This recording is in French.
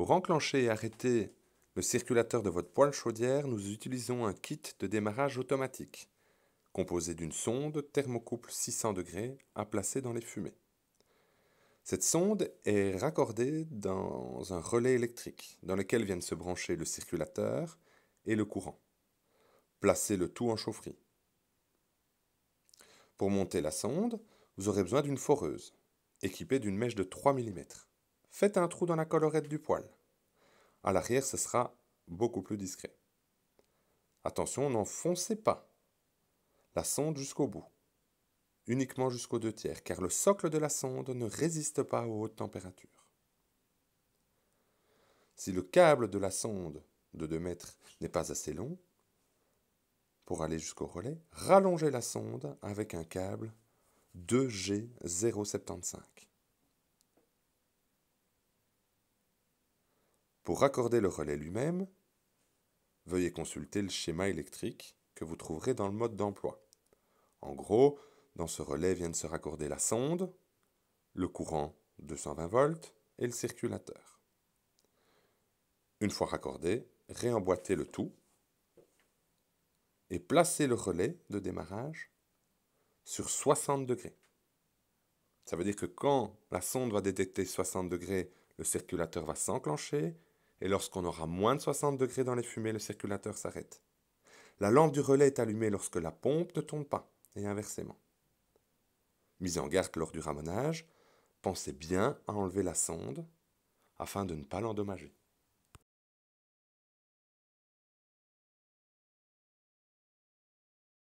Pour enclencher et arrêter le circulateur de votre poêle chaudière, nous utilisons un kit de démarrage automatique, composé d'une sonde thermocouple 600 degrés à placer dans les fumées. Cette sonde est raccordée dans un relais électrique dans lequel viennent se brancher le circulateur et le courant. Placez le tout en chaufferie. Pour monter la sonde, vous aurez besoin d'une foreuse, équipée d'une mèche de 3 mm faites un trou dans la collerette du poil. À l'arrière, ce sera beaucoup plus discret. Attention, n'enfoncez pas la sonde jusqu'au bout, uniquement jusqu'aux deux tiers, car le socle de la sonde ne résiste pas aux hautes températures. Si le câble de la sonde de 2 mètres n'est pas assez long pour aller jusqu'au relais, rallongez la sonde avec un câble 2G075. Pour raccorder le relais lui-même, veuillez consulter le schéma électrique que vous trouverez dans le mode d'emploi. En gros, dans ce relais viennent se raccorder la sonde, le courant 220 volts et le circulateur. Une fois raccordé, réemboîtez le tout et placez le relais de démarrage sur 60 degrés. Ça veut dire que quand la sonde va détecter 60 degrés, le circulateur va s'enclencher et lorsqu'on aura moins de 60 degrés dans les fumées, le circulateur s'arrête. La lampe du relais est allumée lorsque la pompe ne tourne pas, et inversement. Mise en garde lors du ramonage, pensez bien à enlever la sonde afin de ne pas l'endommager.